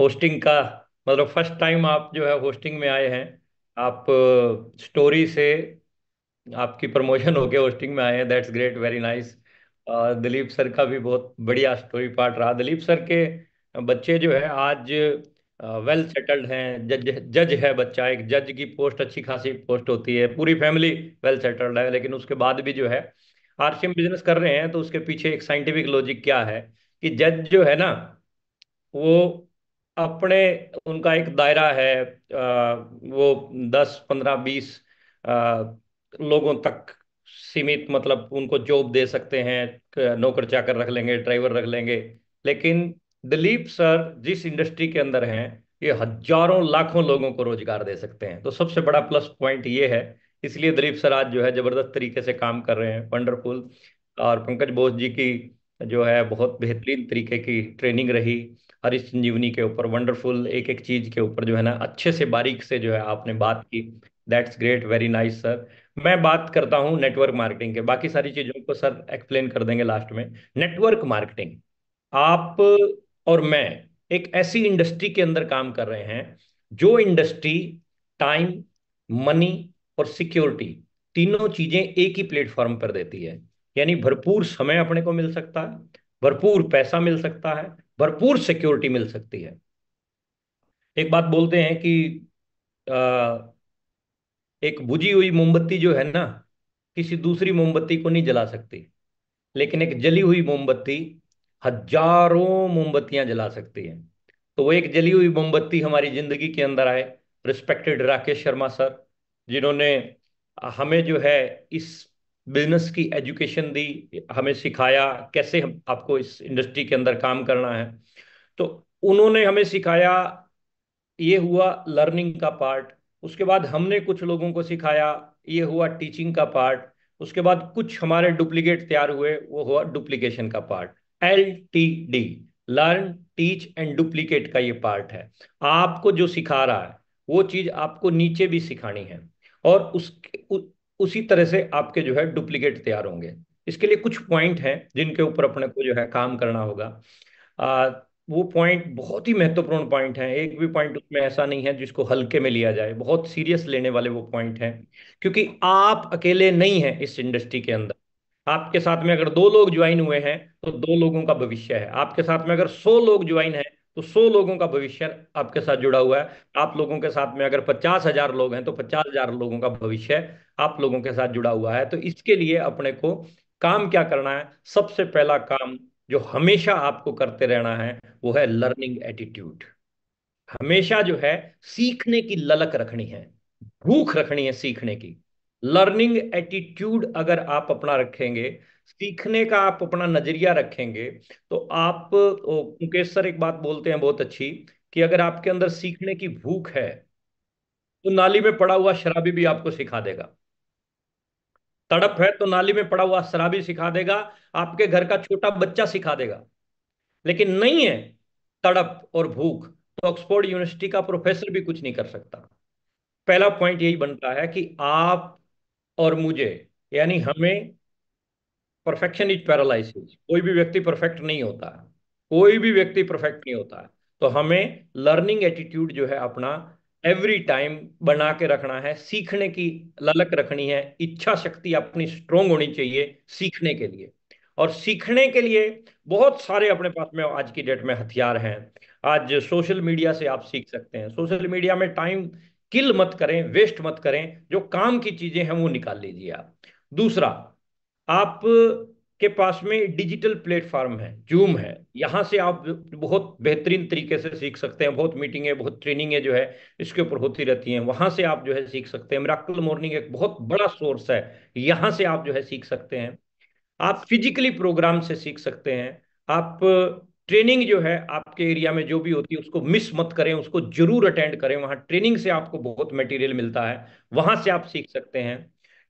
Hosting का मतलब first time आप जो है होस्टिंग में आए हैं आप स्टोरी uh, से आपकी प्रमोशन होके होस्टिंग में आए हैं that's great very nice Dilip sir का भी बहुत बढ़िया स्टोरी पार्ट रहा दिलीप सर के बच्चे जो है आज वेल uh, सेटल्ड हैं जज जज है बच्चा एक जज की पोस्ट अच्छी खासी पोस्ट होती है पूरी फैमिली वेल सेटल्ड है लेकिन उसके बाद भी जो है आरसीएम बिजनेस कर रहे हैं तो उसके पीछे एक साइंटिफिक लॉजिक क्या है कि जज जो है ना वो अपने उनका एक दायरा है वो दस पंद्रह बीस लोगों तक सीमित मतलब उनको जॉब दे सकते हैं नौकर चाकर रख लेंगे ड्राइवर रख लेंगे लेकिन दिलीप सर जिस इंडस्ट्री के अंदर हैं ये हजारों लाखों लोगों को रोजगार दे सकते हैं तो सबसे बड़ा प्लस पॉइंट ये है इसलिए दिलीप सर आज जो है जबरदस्त तरीके से काम कर रहे हैं वंडरफुल और पंकज बोस जी की जो है बहुत बेहतरीन तरीके की ट्रेनिंग रही हर इस संजीवनी के ऊपर वंडरफुल एक एक चीज के ऊपर जो है ना अच्छे से बारीक से जो है आपने बात की that's great very nice sir मैं बात करता हूँ नेटवर्क मार्केटिंग के बाकी सारी चीजों को सर एक्सप्लेन कर देंगे लास्ट में नेटवर्क मार्केटिंग आप और मैं एक ऐसी इंडस्ट्री के अंदर काम कर रहे हैं जो इंडस्ट्री टाइम मनी और सिक्योरिटी तीनों चीजें एक ही प्लेटफॉर्म पर देती है यानी भरपूर समय अपने को मिल सकता है भरपूर पैसा मिल सकता है भरपूर सिक्योरिटी मिल सकती है एक बात बोलते हैं कि आ, एक बुझी हुई मोमबत्ती जो है ना किसी दूसरी मोमबत्ती को नहीं जला सकती लेकिन एक जली हुई मोमबत्ती हजारों मोमबत्तियां जला सकती है तो वो एक जली हुई मोमबत्ती हमारी जिंदगी के अंदर आए रिस्पेक्टेड राकेश शर्मा सर जिन्होंने हमें जो है इस बिजनेस की एजुकेशन दी हमें सिखाया कैसे हम आपको इस इंडस्ट्री के अंदर काम करना है तो उन्होंने हमें सिखाया ये हुआ लर्निंग का पार्ट उसके बाद हमने कुछ लोगों को सिखाया ये हुआ टीचिंग का पार्ट उसके बाद कुछ हमारे डुप्लीकेट तैयार हुए वो हुआ डुप्लीकेशन का part L T D learn teach and duplicate का ये पार्ट है आपको जो सिखा रहा है वो चीज आपको नीचे भी सिखानी है और उसके उसी तरह से आपके जो है डुप्लीकेट तैयार होंगे इसके लिए कुछ पॉइंट हैं जिनके ऊपर अपने को जो है काम करना होगा आ, वो पॉइंट बहुत ही महत्वपूर्ण पॉइंट है एक भी पॉइंट उसमें ऐसा नहीं है जिसको हल्के में लिया जाए बहुत सीरियस लेने वाले वो पॉइंट हैं क्योंकि आप अकेले नहीं हैं इस इंडस्ट्री के अंदर आपके साथ में अगर दो लोग ज्वाइन हुए हैं तो दो लोगों का भविष्य है आपके साथ में अगर सौ लोग ज्वाइन है तो सौ लोगों का भविष्य आपके साथ जुड़ा हुआ है आप लोगों के साथ में अगर पचास हजार लोग हैं तो पचास हजार लोगों का भविष्य आप लोगों के साथ जुड़ा हुआ है तो इसके लिए अपने को काम क्या करना है सबसे पहला काम जो हमेशा आपको करते रहना है वो है लर्निंग एटीट्यूड हमेशा जो है सीखने की ललक रखनी है भूख रखनी है सीखने की लर्निंग एटीट्यूड अगर आप अपना रखेंगे सीखने का आप अपना नजरिया रखेंगे तो आप मुकेश सर एक बात बोलते हैं बहुत अच्छी कि अगर आपके अंदर सीखने की भूख है तो नाली में पड़ा हुआ शराबी भी आपको सिखा देगा तड़प है तो नाली में पड़ा हुआ शराबी सिखा देगा आपके घर का छोटा बच्चा सिखा देगा लेकिन नहीं है तड़प और भूख तो ऑक्सफोर्ड यूनिवर्सिटी का प्रोफेसर भी कुछ नहीं कर सकता पहला पॉइंट यही बनता है कि आप और मुझे यानी हमें परफेक्शन इज पैरालाइसिस कोई भी व्यक्ति परफेक्ट नहीं होता कोई भी व्यक्ति परफेक्ट नहीं होता तो हमें लर्निंग एटीट्यूड जो है अपना एवरी टाइम बना के रखना है सीखने की ललक रखनी है इच्छा शक्ति अपनी स्ट्रोंग होनी चाहिए सीखने के लिए और सीखने के लिए बहुत सारे अपने पास में आज की डेट में हथियार हैं आज सोशल मीडिया से आप सीख सकते हैं सोशल मीडिया में टाइम किल मत करें वेस्ट मत करें जो काम की चीजें हैं वो निकाल लीजिए आप दूसरा आप के पास में डिजिटल प्लेटफॉर्म है जूम है यहां से आप बहुत बेहतरीन तरीके से सीख सकते हैं बहुत मीटिंगें बहुत ट्रेनिंगें जो है इसके ऊपर होती रहती हैं वहां से आप जो है सीख सकते हैं मिराकल मॉर्निंग एक बहुत बड़ा सोर्स है यहां से आप जो है सीख सकते हैं आप फिजिकली प्रोग्राम से सीख सकते हैं आप ट्रेनिंग जो है आपके एरिया में जो भी होती है उसको मिस मत करें उसको जरूर अटेंड करें वहां ट्रेनिंग से आपको बहुत मटेरियल मिलता है वहां से आप सीख सकते हैं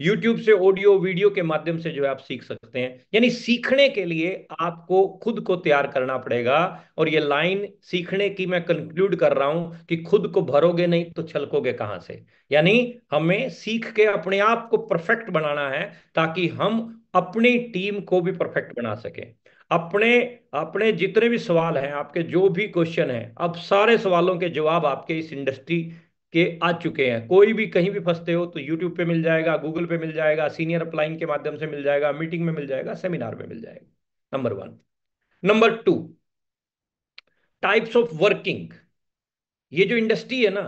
यूट्यूब से ऑडियो वीडियो के माध्यम से जो है आप सीख सकते हैं यानी सीखने के लिए आपको खुद को तैयार करना पड़ेगा और ये लाइन सीखने की मैं कंक्लूड कर रहा हूं कि खुद को भरोगे नहीं तो छलकोगे कहां से यानी हमें सीख के अपने आप को परफेक्ट बनाना है ताकि हम अपनी टीम को भी परफेक्ट बना सके अपने अपने जितने भी सवाल हैं आपके जो भी क्वेश्चन हैं अब सारे सवालों के जवाब आपके इस इंडस्ट्री के आ चुके हैं कोई भी कहीं भी फंसते हो तो यूट्यूब पे मिल जाएगा गूगल पे मिल जाएगा सीनियर अप्लाइंग के माध्यम से मिल जाएगा मीटिंग में मिल जाएगा सेमिनार में मिल जाएगा number one number two types of working ये जो इंडस्ट्री है ना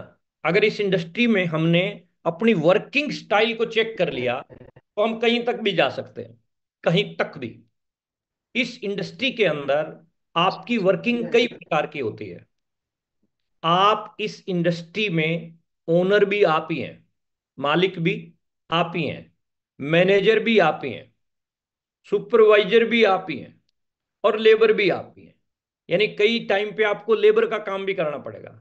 अगर इस इंडस्ट्री में हमने अपनी वर्किंग स्टाइल को चेक कर लिया तो हम कहीं तक भी जा सकते हैं कहीं तक भी इस इंडस्ट्री के अंदर आपकी वर्किंग कई प्रकार की होती है आप इस इंडस्ट्री में ओनर भी आप ही हैं मालिक भी आप ही हैं मैनेजर भी आप ही हैं सुपरवाइजर भी आप ही हैं और लेबर भी आप ही हैं यानी कई टाइम पे आपको लेबर का काम भी करना पड़ेगा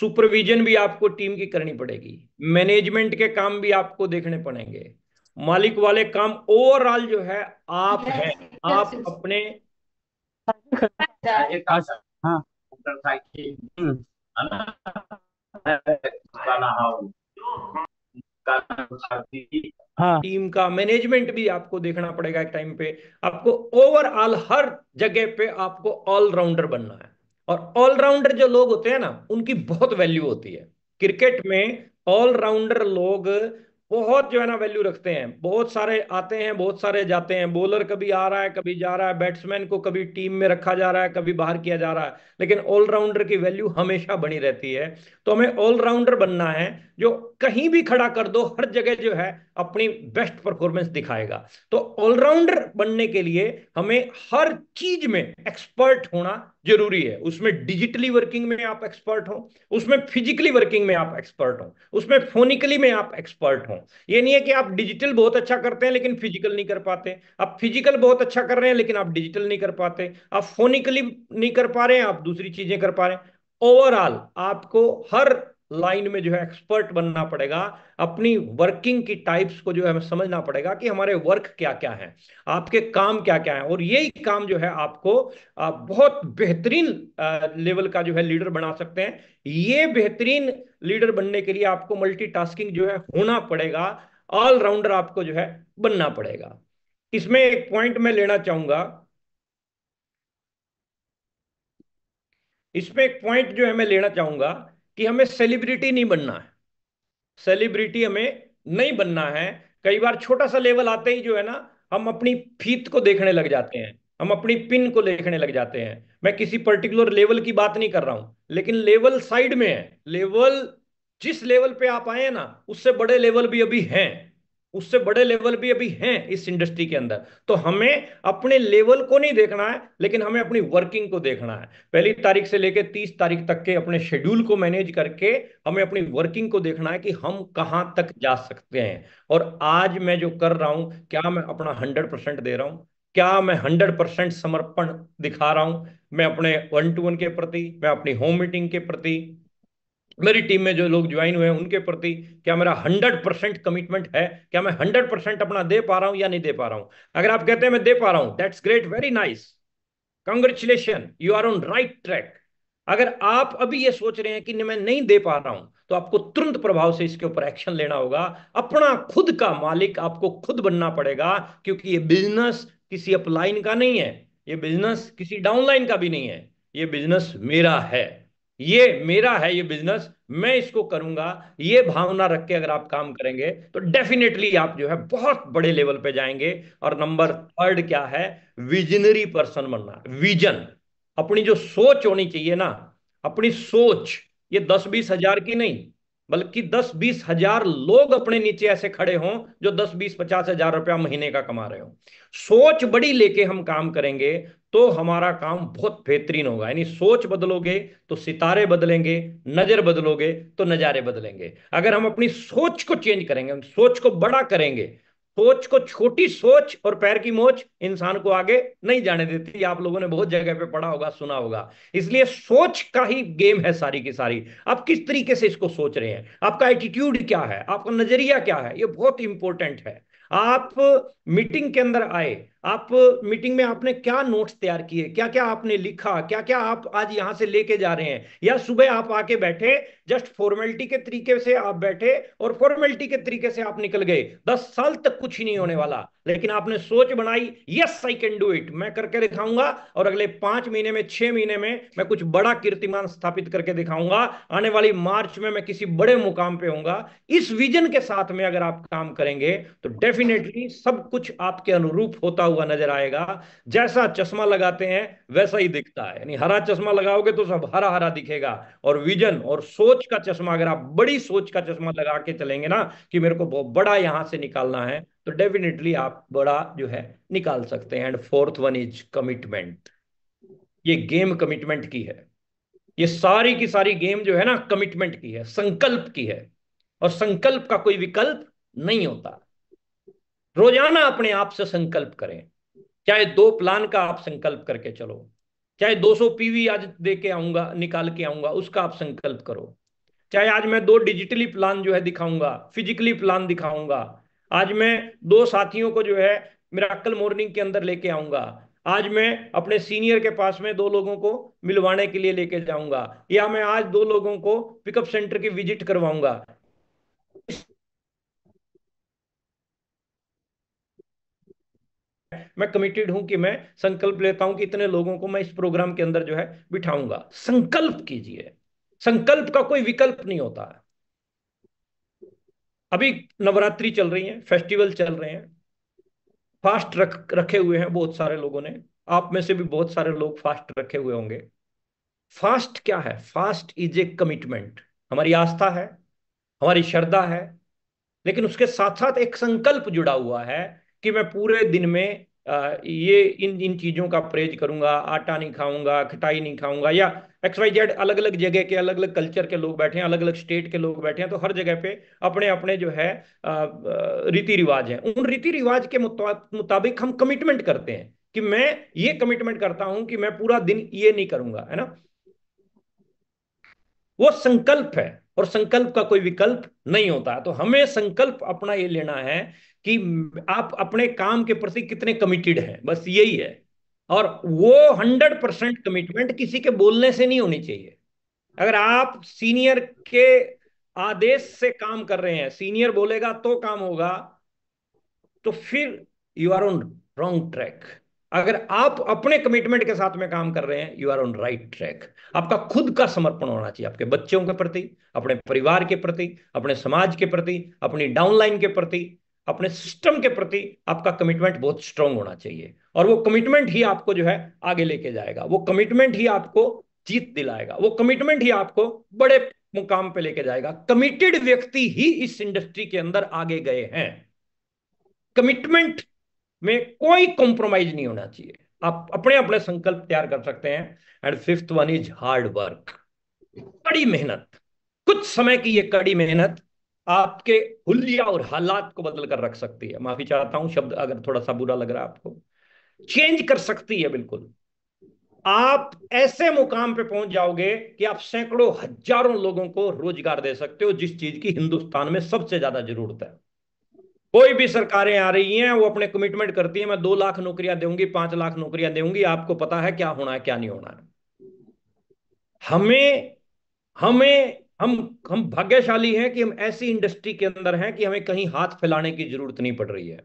सुपरविजन भी आपको टीम की करनी पड़ेगी मैनेजमेंट के काम भी आपको देखने पड़ेंगे मालिक वाले काम ओवरऑल जो है आप है आप अपने हाँ। टीम का मैनेजमेंट भी आपको देखना पड़ेगा एक टाइम पे आपको ओवरऑल हर जगह पे आपको ऑलराउंडर बनना है और ऑलराउंडर जो लोग होते हैं ना उनकी बहुत वैल्यू होती है क्रिकेट में ऑलराउंडर लोग बहुत जो है ना वैल्यू रखते हैं बहुत सारे आते हैं बहुत सारे जाते हैं बॉलर कभी आ रहा है कभी जा रहा है बैट्समैन को कभी टीम में रखा जा रहा है कभी बाहर किया जा रहा है लेकिन ऑलराउंडर की वैल्यू हमेशा बनी रहती है तो हमें ऑलराउंडर बनना है जो कहीं भी खड़ा कर दो हर जगह जो है अपनी बेस्ट परफॉर्मेंस दिखाएगा तो ऑलराउंडर बनने के लिए हमें हर चीज में एक्सपर्ट होना जरूरी है उसमें डिजिटली वर्किंग में आप एक्सपर्ट हो उसमें फिजिकली वर्किंग में आप एक्सपर्ट हो उसमें फोनिकली में आप एक्सपर्ट हो ये नहीं है कि आप डिजिटल बहुत अच्छा करते हैं लेकिन फिजिकल नहीं कर पाते आप फिजिकल बहुत अच्छा कर रहे हैं लेकिन आप डिजिटल नहीं कर पाते आप फोनिकली नहीं कर पा रहे हैं आप दूसरी चीजें कर पा रहे हैं ओवरऑल आपको हर लाइन में जो है एक्सपर्ट बनना पड़ेगा अपनी वर्किंग की टाइप्स को जो है हमें समझना पड़ेगा कि हमारे वर्क क्या क्या हैं आपके काम क्या क्या हैं और यही काम जो है आपको बहुत बेहतरीन लेवल का जो है लीडर बना सकते हैं ये बेहतरीन लीडर बनने के लिए आपको मल्टीटास्किंग जो है होना पड़ेगा ऑलराउंडर आपको जो है बनना पड़ेगा इसमें एक पॉइंट मैं लेना चाहूंगा इसमें एक पॉइंट जो है मैं लेना चाहूंगा कि हमें सेलिब्रिटी नहीं बनना है सेलिब्रिटी हमें नहीं बनना है कई बार छोटा सा लेवल आते ही जो है ना हम अपनी फीत को देखने लग जाते हैं हम अपनी पिन को देखने लग जाते हैं मैं किसी पर्टिकुलर लेवल की बात नहीं कर रहा हूं लेकिन लेवल साइड में है लेवल जिस लेवल पे आप आए हैं ना उससे बड़े लेवल भी अभी हैं उससे बड़े लेवल भी अभी हैं इस इंडस्ट्री के अंदर तो हमें अपने लेवल को नहीं देखना है लेकिन हमें अपनी वर्किंग को देखना है पहली तारीख से लेकर तीस तारीख तक के अपने शेड्यूल को मैनेज करके हमें अपनी वर्किंग को देखना है कि हम कहां तक जा सकते हैं और आज मैं जो कर रहा हूं क्या मैं अपना हंड्रेड परसेंट दे रहा हूं क्या मैं हंड्रेड परसेंट समर्पण दिखा रहा हूं मैं अपने वन टू वन के प्रति मैं अपनी होम मीटिंग के प्रति मेरी टीम में जो लोग ज्वाइन हुए हैं उनके प्रति क्या मेरा हंड्रेड परसेंट कमिटमेंट है क्या मैं हंड्रेड परसेंट अपना दे पा रहा हूं या नहीं दे पा रहा हूं अगर आप कहते हैं मैं दे पा रहा हूं that's great very nice congratulation you are on right track अगर आप अभी ये सोच रहे हैं कि मैं नहीं दे पा रहा हूं तो आपको तुरंत प्रभाव से इसके ऊपर एक्शन लेना होगा अपना खुद का मालिक आपको खुद बनना पड़ेगा क्योंकि ये बिजनेस किसी अपलाइन का नहीं है ये बिजनेस किसी डाउनलाइन का भी नहीं है ये बिजनेस मेरा है ये मेरा है ये बिजनेस मैं इसको करूंगा ये भावना रख के अगर आप काम करेंगे तो डेफिनेटली आप जो है बहुत बड़े लेवल पे जाएंगे और नंबर थर्ड क्या है विजनरी पर्सन बनना विजन अपनी जो सोच होनी चाहिए ना अपनी सोच ये दस बीस हजार की नहीं बल्कि दस बीस हजार लोग अपने नीचे ऐसे खड़े हों जो दस बीस पचास हजार रुपया महीने का कमा रहे हो सोच बड़ी लेके हम काम करेंगे तो हमारा काम बहुत बेहतरीन होगा यानी सोच बदलोगे तो सितारे बदलेंगे नजर बदलोगे तो नज़ारे बदलेंगे अगर हम अपनी सोच को चेंज करेंगे सोच को बड़ा करेंगे सोच को छोटी सोच और पैर की मोच इंसान को आगे नहीं जाने देती आप लोगों ने बहुत जगह पे पढ़ा होगा सुना होगा इसलिए सोच का ही गेम है सारी की सारी आप किस तरीके से इसको सोच रहे हैं आपका एटीट्यूड क्या है आपका नजरिया क्या है ये बहुत इंपॉर्टेंट है आप मीटिंग के अंदर आए आप मीटिंग में आपने क्या नोट्स तैयार किए क्या क्या आपने लिखा क्या क्या आप आज यहां से लेके जा रहे हैं या सुबह आप आके बैठे जस्ट फॉर्मेलिटी के तरीके से आप बैठे और फॉर्मेलिटी के तरीके से आप निकल गए दस साल तक कुछ ही नहीं होने वाला लेकिन आपने सोच बनाई yes I can do it मैं करके दिखाऊंगा और अगले पांच महीने में छह महीने में मैं कुछ बड़ा कीर्तिमान स्थापित करके दिखाऊंगा आने वाली मार्च में मैं किसी बड़े मुकाम पे होऊंगा इस विजन के साथ में अगर आप काम करेंगे तो डेफिनेटली सब कुछ आपके अनुरूप होता हुआ नजर आएगा जैसा चश्मा लगाते हैं वैसा ही दिखता है यानी हरा चश्मा लगाओगे तो सब हरा हरा दिखेगा और विजन और सोच का चश्मा अगर आप बड़ी सोच का चश्मा लगा के चलेंगे ना कि मेरे को बहुत बड़ा यहां से निकालना है तो डेफिनेटली आप बड़ा जो है निकाल सकते हैं and fourth one is commitment ये गेम कमिटमेंट की है ये सारी की सारी गेम जो है ना कमिटमेंट की है संकल्प की है और संकल्प का कोई विकल्प नहीं होता रोजाना अपने आप से संकल्प करें चाहे दो प्लान का आप संकल्प करके चलो चाहे 200 पीवी आज दे के आऊंगा निकाल के आऊंगा उसका आप संकल्प करो चाहे आज मैं दो डिजिटली प्लान जो है दिखाऊंगा फिजिकली प्लान दिखाऊंगा आज मैं दो साथियों को जो है मेरा कल मॉर्निंग के अंदर लेके आऊंगा आज मैं अपने सीनियर के पास में दो लोगों को मिलवाने के लिए लेके जाऊंगा या मैं आज दो लोगों को पिकअप सेंटर की विजिट करवाऊंगा मैं कमिटेड हूं कि मैं संकल्प लेता हूं कि इतने लोगों को मैं इस प्रोग्राम के अंदर जो है बिठाऊंगा संकल्प कीजिए संकल्प का कोई विकल्प नहीं होता है अभी नवरात्रि चल रही है फेस्टिवल चल रहे हैं फास्ट रख रखे हुए हैं बहुत सारे लोगों ने आप में से भी बहुत सारे लोग फास्ट रखे हुए होंगे फास्ट क्या है फास्ट इज ए कमिटमेंट हमारी आस्था है हमारी श्रद्धा है लेकिन उसके साथ साथ एक संकल्प जुड़ा हुआ है कि मैं पूरे दिन में ये इन इन चीज़ों का परहेज करूंगा आटा नहीं खाऊंगा खटाई नहीं खाऊंगा या एक्स वाई जेड अलग अलग जगह के अलग अलग कल्चर के लोग बैठे हैं अलग अलग स्टेट के लोग बैठे हैं तो हर जगह पे अपने अपने जो है रीति रिवाज हैं उन रीति रिवाज के मुताबिक हम कमिटमेंट करते हैं कि मैं ये कमिटमेंट करता हूं कि मैं पूरा दिन ये नहीं करूंगा है ना वो संकल्प है और संकल्प का कोई विकल्प नहीं होता तो हमें संकल्प अपना ये लेना है कि आप अपने काम के प्रति कितने कमिटेड हैं बस यही है और वो हंड्रेड परसेंट कमिटमेंट किसी के बोलने से नहीं होनी चाहिए अगर आप सीनियर के आदेश से काम कर रहे हैं सीनियर बोलेगा तो काम होगा तो फिर you are on wrong track अगर आप अपने कमिटमेंट के साथ में काम कर रहे हैं you are on right track आपका खुद का समर्पण होना चाहिए आपके बच्चों के प्रति अपने परिवार के प्रति अपने समाज के प्रति अपनी डाउनलाइन के प्रति अपने सिस्टम के प्रति आपका कमिटमेंट बहुत स्ट्रांग होना चाहिए और वो कमिटमेंट ही आपको जो है आगे लेके जाएगा वो कमिटमेंट ही आपको जीत दिलाएगा वो कमिटमेंट ही आपको बड़े मुकाम पे लेके जाएगा कमिटेड व्यक्ति ही इस इंडस्ट्री के अंदर आगे गए हैं कमिटमेंट में कोई कॉम्प्रोमाइज नहीं होना चाहिए आप अपने अपने संकल्प तैयार कर सकते हैं and fifth one is hard work कड़ी मेहनत कुछ समय की ये कड़ी मेहनत आपके हुलिया और हालात को बदल कर रख सकती है माफी चाहता हूं शब्द अगर थोड़ा सा बुरा लग रहा है आपको चेंज कर सकती है बिल्कुल आप ऐसे मुकाम पे पहुंच जाओगे कि आप सैकड़ों हजारों लोगों को रोजगार दे सकते हो जिस चीज की हिंदुस्तान में सबसे ज्यादा जरूरत है कोई भी सरकारें आ रही हैं वो अपने कमिटमेंट करती है मैं दो लाख नौकरियां दूंगी पांच लाख नौकरियां दूंगी आपको पता है क्या होना है क्या नहीं होना है हमें हमें हम हम भाग्यशाली हैं कि हम ऐसी इंडस्ट्री के अंदर हैं कि हमें कहीं हाथ फैलाने की जरूरत नहीं पड़ रही है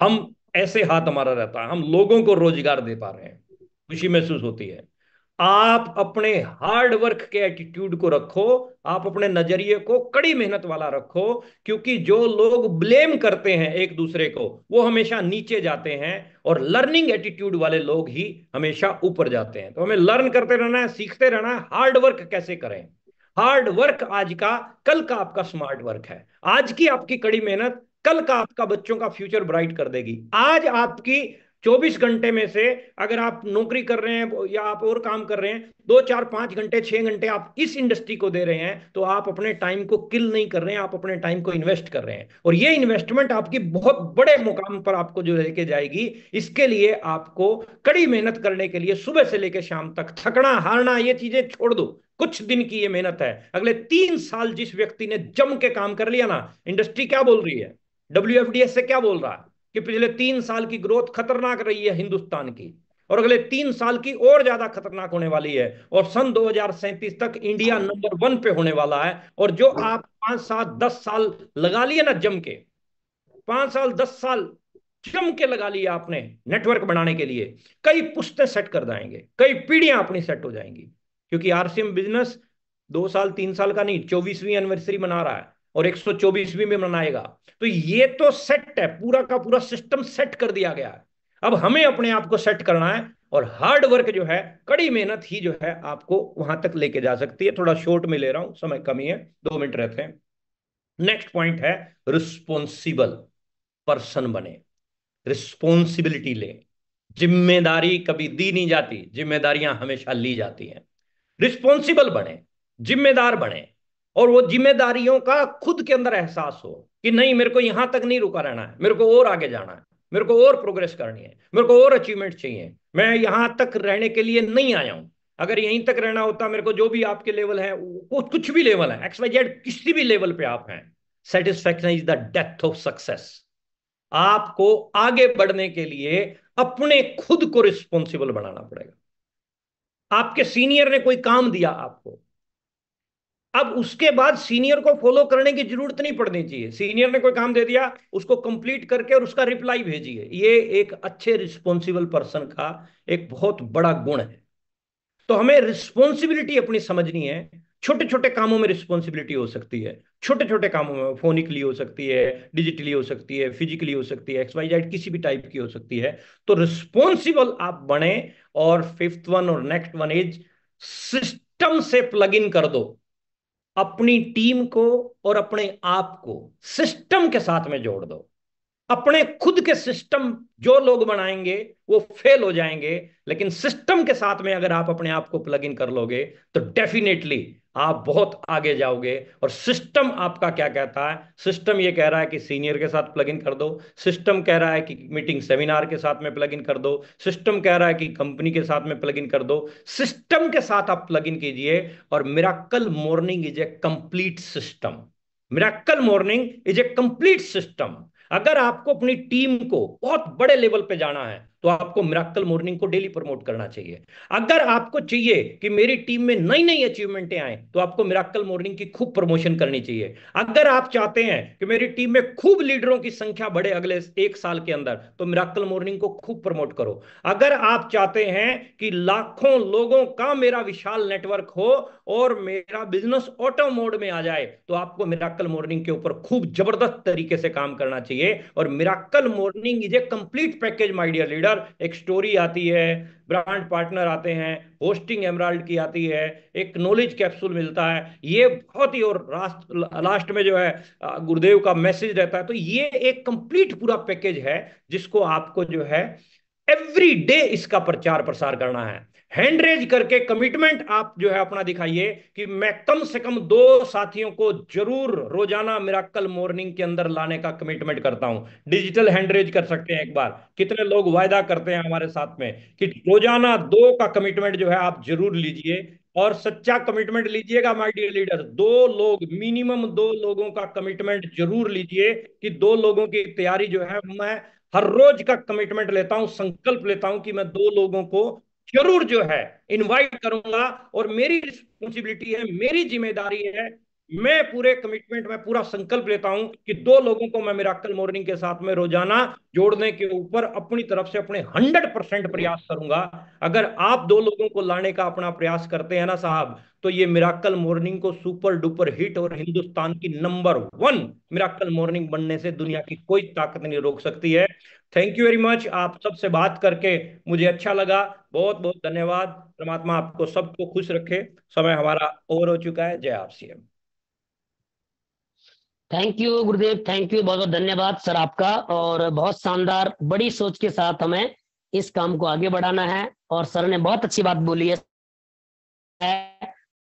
हम ऐसे हाथ हमारा रहता है हम लोगों को रोजगार दे पा रहे हैं खुशी महसूस होती है आप अपने हार्ड वर्क के एटीट्यूड को रखो आप अपने नजरिए को कड़ी मेहनत वाला रखो क्योंकि जो लोग ब्लेम करते हैं एक दूसरे को वो हमेशा नीचे जाते हैं और लर्निंग एटीट्यूड वाले लोग ही हमेशा ऊपर जाते हैं तो हमें लर्न करते रहना है सीखते रहना है हार्ड वर्क कैसे करें हार्ड वर्क आज का कल का आपका स्मार्ट वर्क है आज की आपकी कड़ी मेहनत कल का आपका बच्चों का फ्यूचर ब्राइट कर देगी आज आपकी 24 घंटे में से अगर आप नौकरी कर रहे हैं या आप और काम कर रहे हैं दो चार पांच घंटे छह घंटे आप इस इंडस्ट्री को दे रहे हैं तो आप अपने टाइम को किल नहीं कर रहे हैं आप अपने टाइम को इन्वेस्ट कर रहे हैं और ये इन्वेस्टमेंट आपकी बहुत बड़े मुकाम पर आपको जो लेके जाएगी इसके लिए आपको कड़ी मेहनत करने के लिए सुबह से लेकर शाम तक थकना हारना ये चीजें छोड़ दो कुछ दिन की ये मेहनत है अगले तीन साल जिस व्यक्ति ने जम के काम कर लिया ना इंडस्ट्री क्या बोल रही है डब्ल्यू से क्या बोल रहा है कि पिछले तीन साल की ग्रोथ खतरनाक रही है हिंदुस्तान की और अगले तीन साल की और ज्यादा खतरनाक होने वाली है और सन 2037 तक इंडिया हाँ। नंबर वन पे होने वाला है और जो हाँ। आप पांच सात दस साल लगा लिए ना जम के पांच साल दस साल जम के लगा लिए आपने नेटवर्क बनाने के लिए कई पुश्तें सेट कर जाएंगे कई पीढ़ियां अपनी सेट हो जाएंगी क्योंकि आरसीएम बिजनेस दो साल तीन साल का नहीं चौबीसवीं एनिवर्सरी मना रहा है और 124वीं में मनाएगा तो ये तो सेट है पूरा का पूरा सिस्टम सेट कर दिया गया है अब हमें अपने आप को सेट करना है और हार्ड वर्क जो है कड़ी मेहनत ही जो है आपको वहां तक लेके जा सकती है थोड़ा शॉर्ट में ले रहा हूं समय कमी है दो मिनट रहते हैं नेक्स्ट पॉइंट है रिस्पॉन्सिबल पर्सन बने रिस्पॉन्सिबिलिटी ले जिम्मेदारी कभी दी नहीं जाती जिम्मेदारियां हमेशा ली जाती हैं रिस्पॉन्सिबल बने जिम्मेदार बने और वो जिम्मेदारियों का खुद के अंदर एहसास हो कि नहीं मेरे को यहां तक नहीं रुका रहना है मेरे को और आगे जाना है मेरे को और प्रोग्रेस करनी है मेरे को और अचीवमेंट चाहिए मैं यहां तक रहने के लिए नहीं आया हूं अगर यहीं तक रहना होता मेरे को जो भी आपके लेवल है वो कुछ भी लेवल है एक्स वाई जेड किसी भी लेवल पे आप हैं satisfaction is the death of success आपको आगे बढ़ने के लिए अपने खुद को रिस्पॉन्सिबल बनाना पड़ेगा आपके सीनियर ने कोई काम दिया आपको अब उसके बाद सीनियर को फॉलो करने की जरूरत नहीं पड़नी चाहिए सीनियर ने कोई काम दे दिया उसको कंप्लीट करके और उसका रिप्लाई भेजिए ये एक अच्छे रिस्पॉन्सिबल पर्सन का एक बहुत बड़ा गुण है तो हमें रिस्पॉन्सिबिलिटी अपनी समझनी है छोटे छोटे कामों में रिस्पॉन्सिबिलिटी हो सकती है छोटे छोटे कामों में फोनिकली हो सकती है डिजिटली हो सकती है फिजिकली हो सकती है एक्स वाई जेड किसी भी टाइप की हो सकती है तो रिस्पॉन्सिबल आप बने और फिफ्थ वन और नेक्स्ट वन इज सिस्टम से प्लग इन कर दो अपनी टीम को और अपने आप को सिस्टम के साथ में जोड़ दो अपने खुद के सिस्टम जो लोग बनाएंगे वो फेल हो जाएंगे लेकिन सिस्टम के साथ में अगर आप अपने आप को प्लग इन कर लोगे तो डेफिनेटली आप बहुत आगे जाओगे और सिस्टम आपका क्या कहता है सिस्टम ये कह रहा है कि सीनियर के साथ प्लग इन कर दो सिस्टम कह रहा है कि मीटिंग सेमिनार के साथ में प्लग इन कर दो सिस्टम कह रहा है कि कंपनी के साथ में प्लग इन कर दो सिस्टम के साथ आप प्लग इन कीजिए और मेरा कल morning is a complete system मेरा कल morning is a complete system अगर आपको अपनी टीम को बहुत बड़े लेवल पे जाना है तो आपको मिराकल मॉर्निंग को डेली प्रमोट करना चाहिए अगर आपको चाहिए कि मेरी टीम में नई नई अचीवमेंटें आए तो आपको मिराकल मॉर्निंग की खूब प्रमोशन करनी चाहिए अगर आप चाहते हैं कि मेरी टीम में खूब लीडरों की संख्या बढ़े अगले एक साल के अंदर तो मिराकल मॉर्निंग को खूब प्रमोट करो अगर आप चाहते हैं कि लाखों लोगों का मेरा विशाल नेटवर्क हो और मेरा बिजनेस ऑटो मोड में आ जाए तो आपको मिराकल मॉर्निंग के ऊपर खूब जबरदस्त तरीके से काम करना चाहिए और miracle morning is a complete package my dear leader पर एक स्टोरी आती है ब्रांड पार्टनर आते हैं होस्टिंग एमराल्ड की आती है एक नॉलेज कैप्सूल मिलता है ये बहुत ही और लास्ट लास्ट में जो है गुरुदेव का मैसेज रहता है तो ये एक कंप्लीट पूरा पैकेज है जिसको आपको जो है एवरी डे इसका प्रचार प्रसार करना है हैंड रेज करके कमिटमेंट आप जो है अपना दिखाइए कि मैं कम से कम दो साथियों को जरूर रोजाना कल मॉर्निंग के अंदर लाने का कमिटमेंट करता हूं डिजिटल हैंड रेज कर सकते हैं एक बार कितने लोग वायदा करते हैं हमारे साथ में कि रोजाना दो का कमिटमेंट जो है आप जरूर लीजिए और सच्चा कमिटमेंट लीजिएगा माय डियर लीडर दो लोग मिनिमम दो लोगों का कमिटमेंट जरूर लीजिए कि दो लोगों की तैयारी जो है मैं हर रोज का कमिटमेंट लेता हूं संकल्प लेता हूं कि मैं दो लोगों को जरूर जो है इनवाइट करूंगा और मेरी रिस्पॉन्सिबिलिटी है मेरी जिम्मेदारी है मैं पूरे कमिटमेंट में पूरा संकल्प लेता हूं कि दो लोगों को मैं मेराकल मॉर्निंग के साथ में रोजाना जोड़ने के ऊपर अपनी तरफ से अपने हंड्रेड परसेंट प्रयास करूंगा अगर आप दो लोगों को लाने का अपना प्रयास करते हैं ना साहब तो ये मिराकल मॉर्निंग को सुपर डुपर हिट और हिंदुस्तान की नंबर वन मिराकल मॉर्निंग बनने से दुनिया की कोई ताकत नहीं रोक सकती है थैंक यू वेरी मच आप सबसे बात करके मुझे अच्छा लगा बहुत बहुत धन्यवाद परमात्मा आपको सबको खुश रखे समय हमारा ओवर हो चुका है जय आप थैंक यू गुरुदेव थैंक यू बहुत बहुत धन्यवाद सर आपका और बहुत शानदार बड़ी सोच के साथ हमें इस काम को आगे बढ़ाना है और सर ने बहुत अच्छी बात बोली है